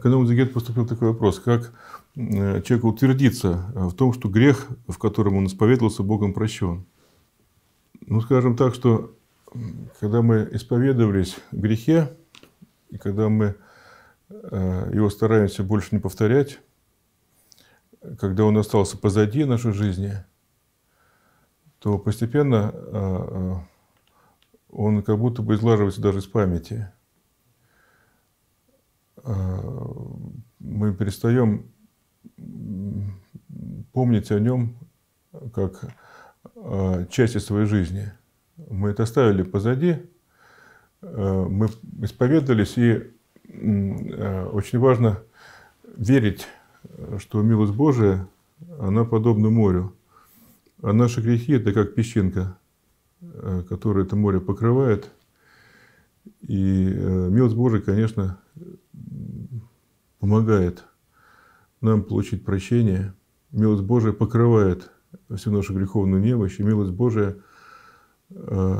эконом-интеллигент поступил такой вопрос, как э, человек утвердится э, в том, что грех, в котором он исповедовался, Богом прощен. Ну, скажем так, что когда мы исповедовались в грехе, и когда мы э, его стараемся больше не повторять, когда он остался позади нашей жизни, то постепенно он как будто бы излаживается даже из памяти – перестаем помнить о нем как о э, части своей жизни. Мы это оставили позади, э, мы исповедались, и э, очень важно верить, что милость Божия, она подобна морю. А наши грехи – это как песчинка, которую это море покрывает. И милость Божия, конечно, помогает – нам получить прощение. Милость Божия покрывает всю нашу греховную немощь, и милость Божия э,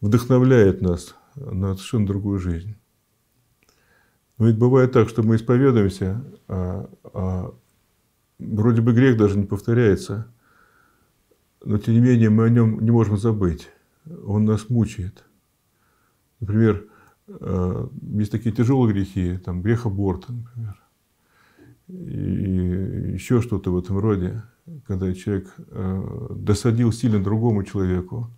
вдохновляет нас на совершенно другую жизнь. Но ведь бывает так, что мы исповедуемся, а, а вроде бы грех даже не повторяется, но тем не менее мы о нем не можем забыть. Он нас мучает. Например, э, есть такие тяжелые грехи, там грех аборта, например и еще что-то в этом роде, когда человек э, досадил сильно другому человеку,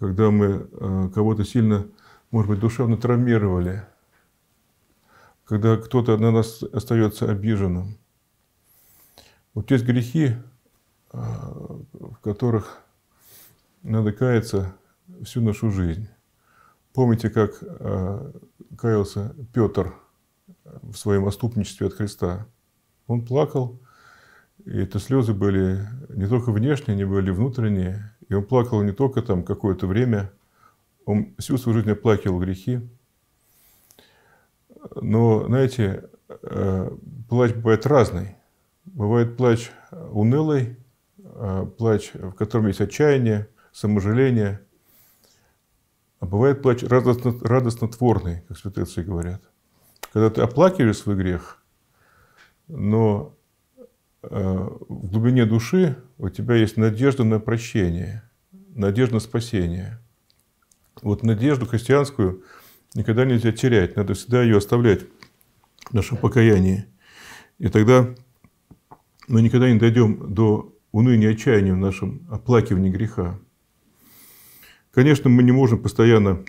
когда мы э, кого-то сильно, может быть, душевно травмировали, когда кто-то на нас остается обиженным. Вот есть грехи, э, в которых надо каяться всю нашу жизнь. Помните, как каялся Петр в своем оступничестве от Христа – он плакал, и это слезы были не только внешние, они были внутренние. И он плакал не только там какое-то время, он всю свою жизнь оплакивал грехи. Но, знаете, э, плач бывает разный. Бывает плач унылый, э, плач, в котором есть отчаяние, саможаление. А бывает плач радостно, радостно-творный, как святые отцы говорят. Когда ты оплакиваешь свой грех, но э, в глубине души у тебя есть надежда на прощение, надежда на спасение. Вот надежду христианскую никогда нельзя терять, надо всегда ее оставлять в нашем покаянии. И тогда мы никогда не дойдем до уныния отчаяния в нашем оплакивании греха. Конечно, мы не можем постоянно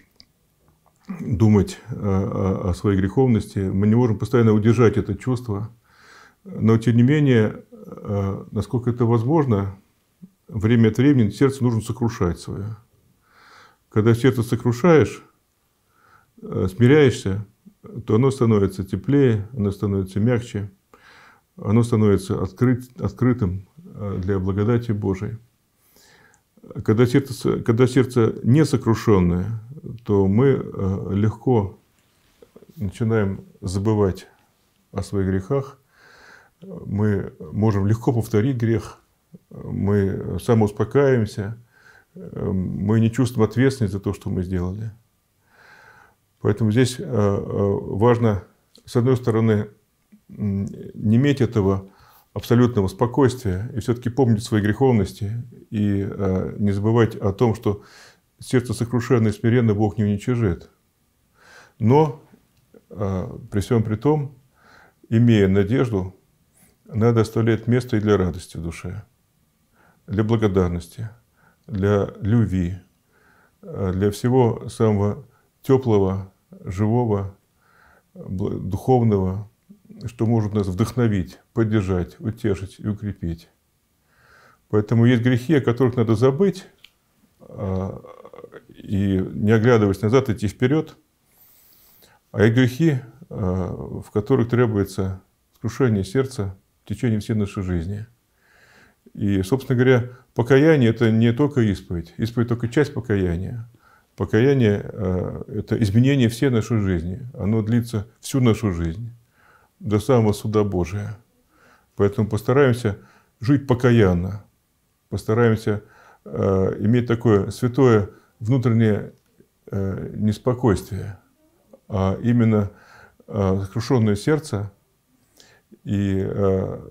думать э, о, о своей греховности, мы не можем постоянно удержать это чувство – но, тем не менее, э, насколько это возможно, время от времени сердце нужно сокрушать свое. Когда сердце сокрушаешь, э, смиряешься, то оно становится теплее, оно становится мягче, оно становится открыт, открытым э, для благодати Божией. Когда сердце, когда сердце не сокрушенное, то мы легко начинаем забывать о своих грехах, мы можем легко повторить грех, мы самоуспокаиваемся, эм, мы не чувствуем ответственность за то, что мы сделали. Поэтому здесь э, э, важно, с одной стороны, не иметь этого абсолютного спокойствия и все-таки помнить свои греховности и э, не забывать о том, что сердце сокрушенное и смиренно Бог не уничижит. Но при всем при том, имея надежду, надо оставлять место и для радости в душе, для благодарности, для любви, э, для всего самого теплого, живого, духовного, что может нас вдохновить, поддержать, утешить и укрепить. Поэтому есть грехи, о которых надо забыть, э, и не оглядываясь назад, идти вперед. А есть грехи, э, в которых требуется скрушение сердца, течение всей нашей жизни. И, собственно говоря, покаяние – это не только исповедь. Исповедь – только часть покаяния. Покаяние э, – это изменение всей нашей жизни. Оно длится всю нашу жизнь, до самого суда Божия. Поэтому постараемся жить покаянно, постараемся э, иметь такое святое внутреннее э, неспокойствие, а именно сокрушенное сердце – и э,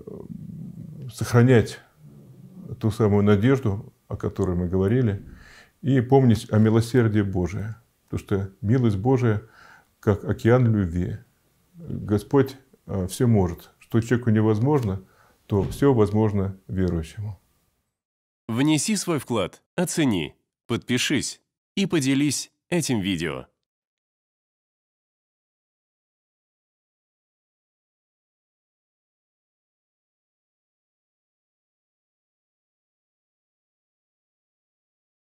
сохранять ту самую надежду, о которой мы говорили, и помнить о милосердии Божие. Потому что милость Божия, как океан любви. Господь э, все может. Что человеку невозможно, то все возможно верующему. Внеси свой вклад, оцени, подпишись и поделись этим видео.